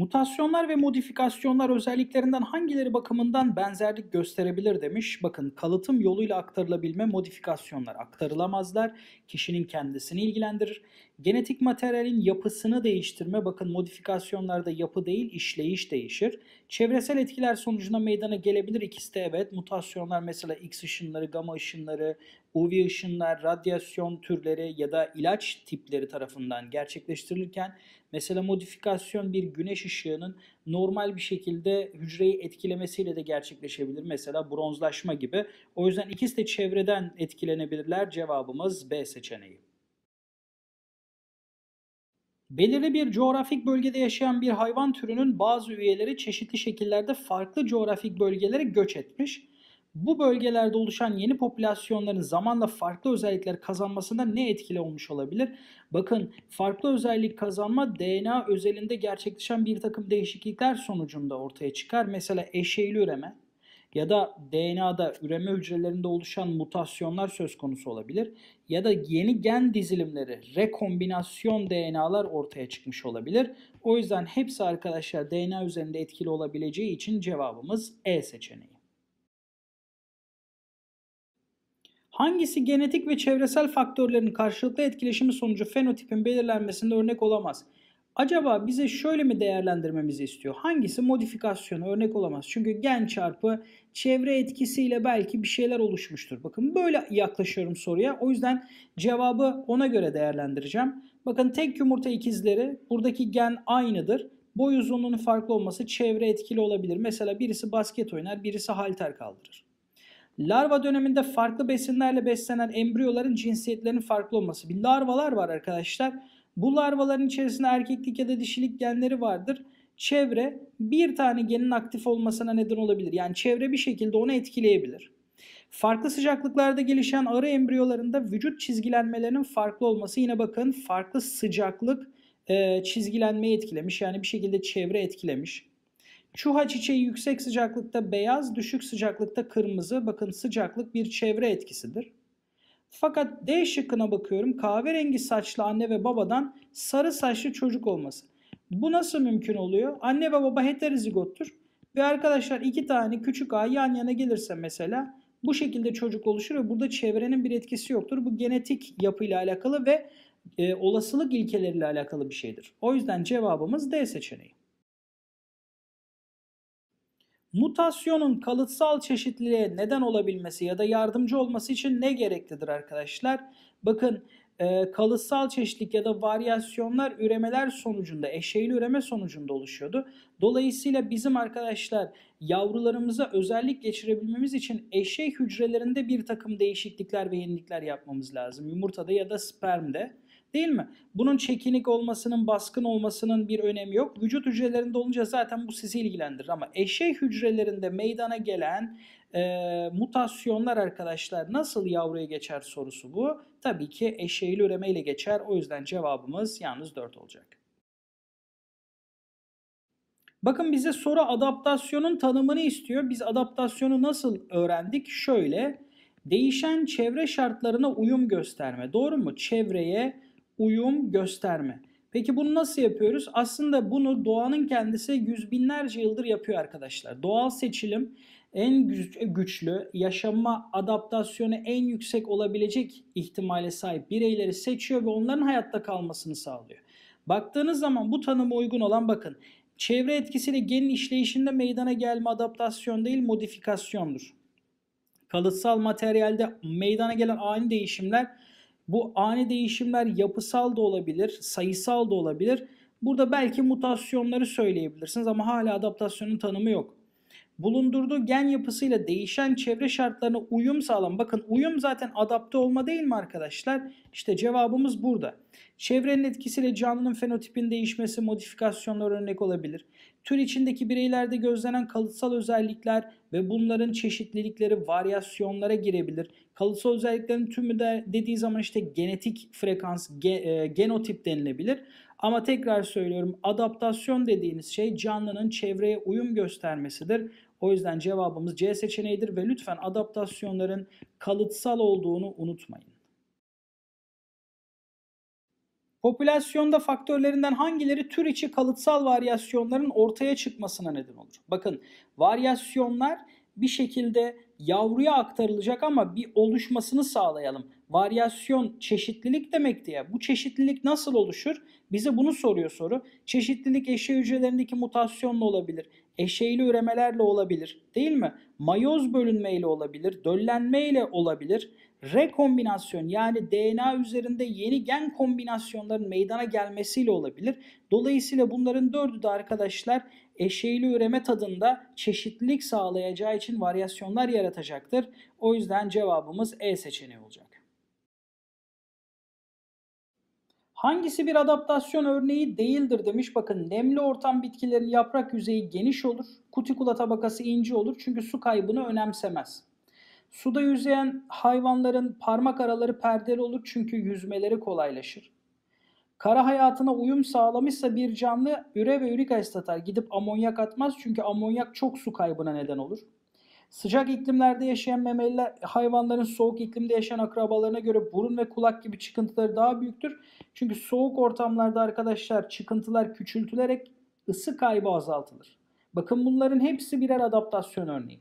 Mutasyonlar ve modifikasyonlar özelliklerinden hangileri bakımından benzerlik gösterebilir demiş. Bakın kalıtım yoluyla aktarılabilme modifikasyonlar aktarılamazlar. Kişinin kendisini ilgilendirir. Genetik materyalin yapısını değiştirme, bakın modifikasyonlarda yapı değil işleyiş değişir. Çevresel etkiler sonucunda meydana gelebilir ikisi de evet. Mutasyonlar mesela X ışınları, gama ışınları, UV ışınlar, radyasyon türleri ya da ilaç tipleri tarafından gerçekleştirilirken mesela modifikasyon bir güneş ışığının normal bir şekilde hücreyi etkilemesiyle de gerçekleşebilir. Mesela bronzlaşma gibi. O yüzden ikisi de çevreden etkilenebilirler. Cevabımız B seçeneği. Belirli bir coğrafik bölgede yaşayan bir hayvan türünün bazı üyeleri çeşitli şekillerde farklı coğrafik bölgelere göç etmiş. Bu bölgelerde oluşan yeni popülasyonların zamanla farklı özellikler kazanmasında ne etkili olmuş olabilir? Bakın farklı özellik kazanma DNA özelinde gerçekleşen bir takım değişiklikler sonucunda ortaya çıkar. Mesela eşeğli üreme, ya da DNA'da üreme hücrelerinde oluşan mutasyonlar söz konusu olabilir ya da yeni gen dizilimleri, rekombinasyon DNA'lar ortaya çıkmış olabilir. O yüzden hepsi arkadaşlar DNA üzerinde etkili olabileceği için cevabımız E seçeneği. Hangisi genetik ve çevresel faktörlerin karşılıklı etkileşimi sonucu fenotipin belirlenmesinde örnek olamaz? acaba bize şöyle mi değerlendirmemizi istiyor? Hangisi modifikasyonu örnek olamaz? Çünkü gen çarpı çevre etkisiyle belki bir şeyler oluşmuştur. Bakın böyle yaklaşıyorum soruya. O yüzden cevabı ona göre değerlendireceğim. Bakın tek yumurta ikizleri buradaki gen aynıdır. Boy uzunluğunun farklı olması çevre etkili olabilir. Mesela birisi basket oynar, birisi halter kaldırır. Larva döneminde farklı besinlerle beslenen embriyoların cinsiyetlerinin farklı olması. Bir larvalar var arkadaşlar bu larvaların içerisinde erkeklik ya da dişilik genleri vardır. Çevre bir tane genin aktif olmasına neden olabilir. Yani çevre bir şekilde onu etkileyebilir. Farklı sıcaklıklarda gelişen arı embriyolarında vücut çizgilenmelerinin farklı olması yine bakın farklı sıcaklık e, çizgilenmeyi etkilemiş. Yani bir şekilde çevre etkilemiş. Çuha çiçeği yüksek sıcaklıkta beyaz, düşük sıcaklıkta kırmızı. Bakın sıcaklık bir çevre etkisidir. Fakat D şıkkına bakıyorum. Kahverengi saçlı anne ve babadan sarı saçlı çocuk olması. Bu nasıl mümkün oluyor? Anne ve baba heterozigottur. Ve arkadaşlar iki tane küçük A yan yana gelirse mesela bu şekilde çocuk oluşur ve burada çevrenin bir etkisi yoktur. Bu genetik yapıyla alakalı ve e, olasılık ilkeleriyle alakalı bir şeydir. O yüzden cevabımız D seçeneği. Mutasyonun kalıtsal çeşitliliğe neden olabilmesi ya da yardımcı olması için ne gereklidir arkadaşlar? Bakın e, kalıtsal çeşitlilik ya da varyasyonlar üremeler sonucunda, eşeğli üreme sonucunda oluşuyordu. Dolayısıyla bizim arkadaşlar yavrularımıza özellik geçirebilmemiz için eşek hücrelerinde bir takım değişiklikler ve yenilikler yapmamız lazım. Yumurtada ya da spermde. Değil mi? Bunun çekinik olmasının, baskın olmasının bir önemi yok. Vücut hücrelerinde olunca zaten bu sizi ilgilendirir ama eşey hücrelerinde meydana gelen e, mutasyonlar arkadaşlar nasıl yavruya geçer sorusu bu. Tabii ki eşeyli üremeyle geçer. O yüzden cevabımız yalnız 4 olacak. Bakın bize soru adaptasyonun tanımını istiyor. Biz adaptasyonu nasıl öğrendik? Şöyle, değişen çevre şartlarına uyum gösterme. Doğru mu? Çevreye uyum gösterme. Peki bunu nasıl yapıyoruz? Aslında bunu doğanın kendisi yüz binlerce yıldır yapıyor arkadaşlar. Doğal seçilim en güçlü, yaşama adaptasyonu en yüksek olabilecek ihtimale sahip bireyleri seçiyor ve onların hayatta kalmasını sağlıyor. Baktığınız zaman bu tanıma uygun olan bakın çevre etkisiyle genin işleyişinde meydana gelme adaptasyon değil modifikasyondur. Kalıtsal materyalde meydana gelen ani değişimler bu ani değişimler yapısal da olabilir, sayısal da olabilir. Burada belki mutasyonları söyleyebilirsiniz ama hala adaptasyonun tanımı yok bulundurduğu gen yapısıyla değişen çevre şartlarına uyum sağlam. Bakın uyum zaten adapte olma değil mi arkadaşlar? İşte cevabımız burada. Çevrenin etkisiyle canlının fenotipin değişmesi modifikasyonlar örnek olabilir. Tür içindeki bireylerde gözlenen kalıtsal özellikler ve bunların çeşitlilikleri varyasyonlara girebilir. Kalıtsal özelliklerin tümü de dediği zaman işte genetik frekans, ge, e, genotip denilebilir. Ama tekrar söylüyorum adaptasyon dediğiniz şey canlının çevreye uyum göstermesidir. O yüzden cevabımız C seçeneğidir ve lütfen adaptasyonların kalıtsal olduğunu unutmayın. Popülasyonda faktörlerinden hangileri tür içi kalıtsal varyasyonların ortaya çıkmasına neden olur? Bakın varyasyonlar bir şekilde yavruya aktarılacak ama bir oluşmasını sağlayalım. Varyasyon çeşitlilik demek diye. Bu çeşitlilik nasıl oluşur? Bize bunu soruyor soru. Çeşitlilik eşey hücrelerindeki mutasyonla olabilir. Eşeyli üremelerle olabilir. Değil mi? Mayoz bölünmeyle olabilir. Döllenmeyle olabilir rekombinasyon yani DNA üzerinde yeni gen kombinasyonların meydana gelmesiyle olabilir. Dolayısıyla bunların dördü de arkadaşlar eşeğli üreme tadında çeşitlilik sağlayacağı için varyasyonlar yaratacaktır. O yüzden cevabımız E seçeneği olacak. Hangisi bir adaptasyon örneği değildir demiş. Bakın nemli ortam bitkilerin yaprak yüzeyi geniş olur. Kutikula tabakası ince olur çünkü su kaybını önemsemez. Suda yüzeyen hayvanların parmak araları perdeli olur çünkü yüzmeleri kolaylaşır. Kara hayatına uyum sağlamışsa bir canlı üre ve ürik asit atar. Gidip amonyak atmaz çünkü amonyak çok su kaybına neden olur. Sıcak iklimlerde yaşayan memeliler hayvanların soğuk iklimde yaşayan akrabalarına göre burun ve kulak gibi çıkıntıları daha büyüktür. Çünkü soğuk ortamlarda arkadaşlar çıkıntılar küçültülerek ısı kaybı azaltılır. Bakın bunların hepsi birer adaptasyon örneği.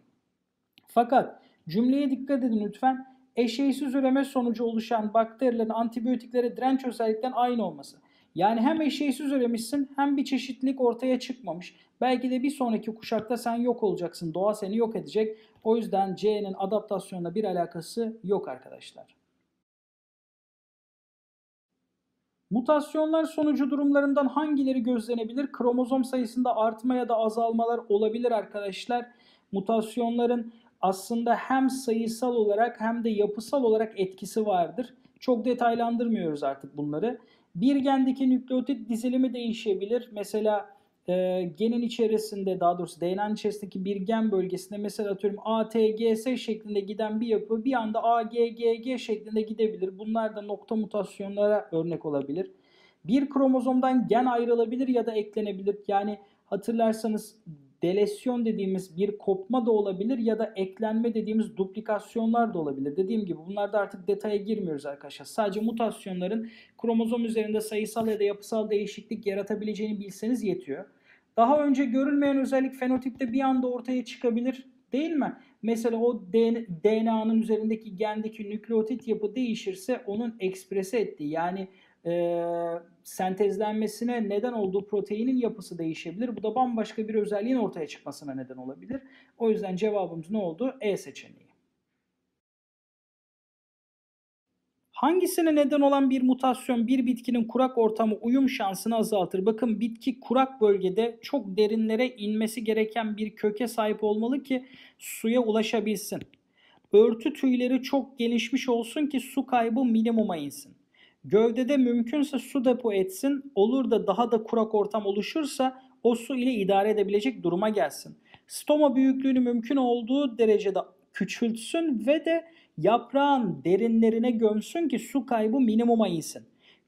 Fakat Cümleye dikkat edin lütfen. Eşeysiz üreme sonucu oluşan bakterilerin antibiyotiklere direnç özellikten aynı olması. Yani hem eşeğsiz üremişsin hem bir çeşitlilik ortaya çıkmamış. Belki de bir sonraki kuşakta sen yok olacaksın. Doğa seni yok edecek. O yüzden C'nin adaptasyonla bir alakası yok arkadaşlar. Mutasyonlar sonucu durumlarından hangileri gözlenebilir? Kromozom sayısında artma ya da azalmalar olabilir arkadaşlar. Mutasyonların aslında hem sayısal olarak hem de yapısal olarak etkisi vardır. Çok detaylandırmıyoruz artık bunları. Bir gendeki nükleotit dizilimi değişebilir. Mesela e, genin içerisinde daha doğrusu DNA içerisindeki bir gen bölgesinde mesela atıyorum ATGS şeklinde giden bir yapı bir anda AGGG şeklinde gidebilir. Bunlar da nokta mutasyonlara örnek olabilir. Bir kromozomdan gen ayrılabilir ya da eklenebilir. Yani hatırlarsanız delesyon dediğimiz bir kopma da olabilir ya da eklenme dediğimiz duplikasyonlar da olabilir. Dediğim gibi bunlarda artık detaya girmiyoruz arkadaşlar. Sadece mutasyonların kromozom üzerinde sayısal ya da yapısal değişiklik yaratabileceğini bilseniz yetiyor. Daha önce görülmeyen özellik fenotipte bir anda ortaya çıkabilir değil mi? Mesela o DNA'nın üzerindeki gendeki nükleotit yapı değişirse onun eksprese ettiği yani ee, sentezlenmesine neden olduğu proteinin yapısı değişebilir. Bu da bambaşka bir özelliğin ortaya çıkmasına neden olabilir. O yüzden cevabımız ne oldu? E seçeneği. Hangisine neden olan bir mutasyon bir bitkinin kurak ortamı uyum şansını azaltır? Bakın bitki kurak bölgede çok derinlere inmesi gereken bir köke sahip olmalı ki suya ulaşabilsin. Örtü tüyleri çok gelişmiş olsun ki su kaybı minimuma insin. Gövdede mümkünse su depo etsin. Olur da daha da kurak ortam oluşursa o su ile idare edebilecek duruma gelsin. Stoma büyüklüğünü mümkün olduğu derecede küçültsün ve de yaprağın derinlerine gömsün ki su kaybı minimuma insin.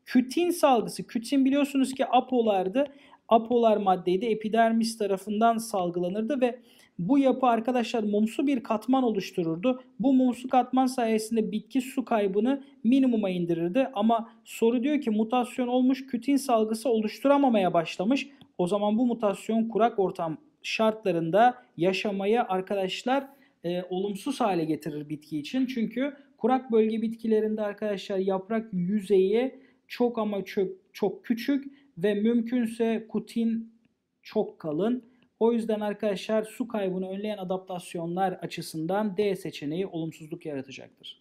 Kütin salgısı, kütin biliyorsunuz ki apolardı apolar maddeyi de Epidermis tarafından salgılanırdı ve bu yapı arkadaşlar mumsu bir katman oluştururdu. Bu mumsu katman sayesinde bitki su kaybını minimuma indirirdi. Ama soru diyor ki mutasyon olmuş kütin salgısı oluşturamamaya başlamış. O zaman bu mutasyon kurak ortam şartlarında yaşamaya arkadaşlar e, olumsuz hale getirir bitki için. Çünkü kurak bölge bitkilerinde arkadaşlar yaprak yüzeyi çok ama çok, çok küçük ve mümkünse kutin çok kalın. O yüzden arkadaşlar su kaybını önleyen adaptasyonlar açısından D seçeneği olumsuzluk yaratacaktır.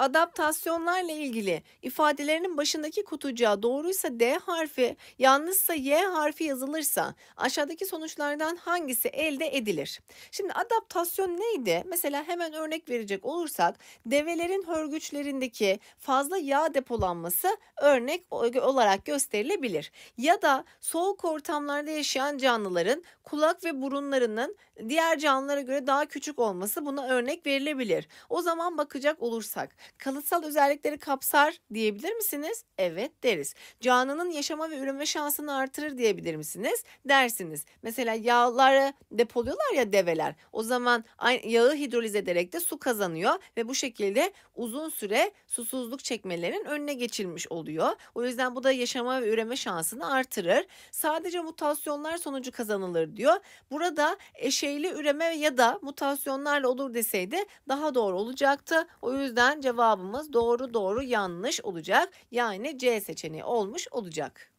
adaptasyonlarla ilgili ifadelerinin başındaki kutucuğa doğruysa D harfi, yanlışsa Y harfi yazılırsa aşağıdaki sonuçlardan hangisi elde edilir? Şimdi adaptasyon neydi? Mesela hemen örnek verecek olursak develerin hörgüçlerindeki fazla yağ depolanması örnek olarak gösterilebilir. Ya da soğuk ortamlarda yaşayan canlıların kulak ve burunlarının diğer canlılara göre daha küçük olması buna örnek verilebilir. O zaman bakacak olursak kalıtsal özellikleri kapsar diyebilir misiniz? Evet deriz. Canının yaşama ve üreme şansını artırır diyebilir misiniz? Dersiniz. Mesela yağları depoluyorlar ya develer. O zaman yağı hidroliz ederek de su kazanıyor ve bu şekilde uzun süre susuzluk çekmelerinin önüne geçilmiş oluyor. O yüzden bu da yaşama ve üreme şansını artırır. Sadece mutasyonlar sonucu kazanılır diyor. Burada eşeyli üreme ya da mutasyonlarla olur deseydi daha doğru olacaktı. O yüzden cevap cevabımız doğru doğru yanlış olacak. Yani C seçeneği olmuş olacak.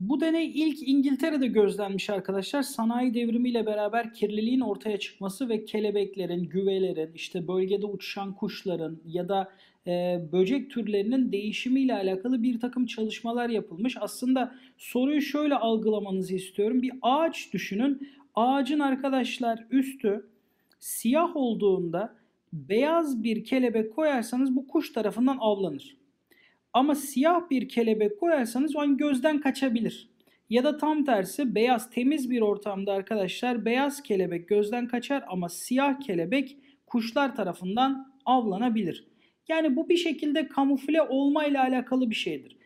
Bu deney ilk İngiltere'de gözlenmiş arkadaşlar. Sanayi devrimiyle beraber kirliliğin ortaya çıkması ve kelebeklerin, güvelerin, işte bölgede uçuşan kuşların ya da e, böcek türlerinin değişimiyle alakalı bir takım çalışmalar yapılmış. Aslında soruyu şöyle algılamanızı istiyorum. Bir ağaç düşünün. Ağacın arkadaşlar üstü siyah olduğunda beyaz bir kelebek koyarsanız bu kuş tarafından avlanır. Ama siyah bir kelebek koyarsanız o an gözden kaçabilir. Ya da tam tersi beyaz temiz bir ortamda arkadaşlar beyaz kelebek gözden kaçar ama siyah kelebek kuşlar tarafından avlanabilir. Yani bu bir şekilde kamufle olmayla alakalı bir şeydir.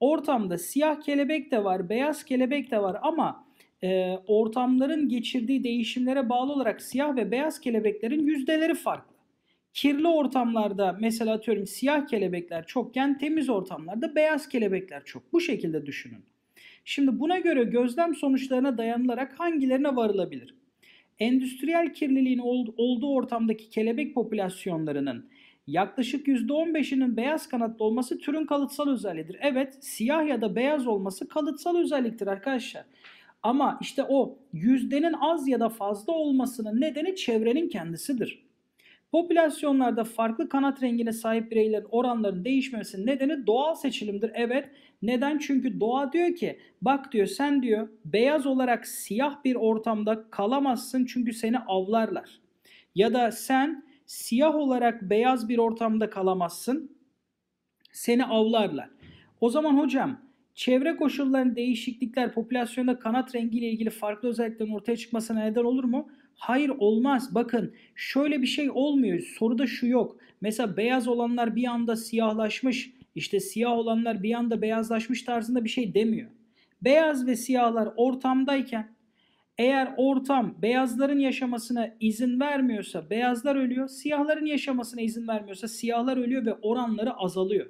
Ortamda siyah kelebek de var, beyaz kelebek de var ama e, ortamların geçirdiği değişimlere bağlı olarak siyah ve beyaz kelebeklerin yüzdeleri farklı. Kirli ortamlarda mesela atıyorum siyah kelebekler çokken temiz ortamlarda beyaz kelebekler çok. Bu şekilde düşünün. Şimdi buna göre gözlem sonuçlarına dayanılarak hangilerine varılabilir? Endüstriyel kirliliğin olduğu ortamdaki kelebek popülasyonlarının yaklaşık %15'inin beyaz kanatlı olması türün kalıtsal özelliğidir. Evet, siyah ya da beyaz olması kalıtsal özelliktir arkadaşlar. Ama işte o yüzdenin az ya da fazla olmasının nedeni çevrenin kendisidir. Popülasyonlarda farklı kanat rengine sahip bireylerin oranlarının değişmemesinin nedeni doğal seçilimdir. Evet. Neden? Çünkü doğa diyor ki bak diyor sen diyor beyaz olarak siyah bir ortamda kalamazsın çünkü seni avlarlar. Ya da sen siyah olarak beyaz bir ortamda kalamazsın. Seni avlarlar. O zaman hocam Çevre koşullarının değişiklikler popülasyonda kanat rengiyle ilgili farklı özelliklerin ortaya çıkmasına neden olur mu? Hayır olmaz. Bakın şöyle bir şey olmuyor. Soruda şu yok. Mesela beyaz olanlar bir anda siyahlaşmış, işte siyah olanlar bir anda beyazlaşmış tarzında bir şey demiyor. Beyaz ve siyahlar ortamdayken eğer ortam beyazların yaşamasına izin vermiyorsa beyazlar ölüyor, siyahların yaşamasına izin vermiyorsa siyahlar ölüyor ve oranları azalıyor.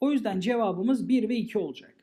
O yüzden cevabımız 1 ve 2 olacak.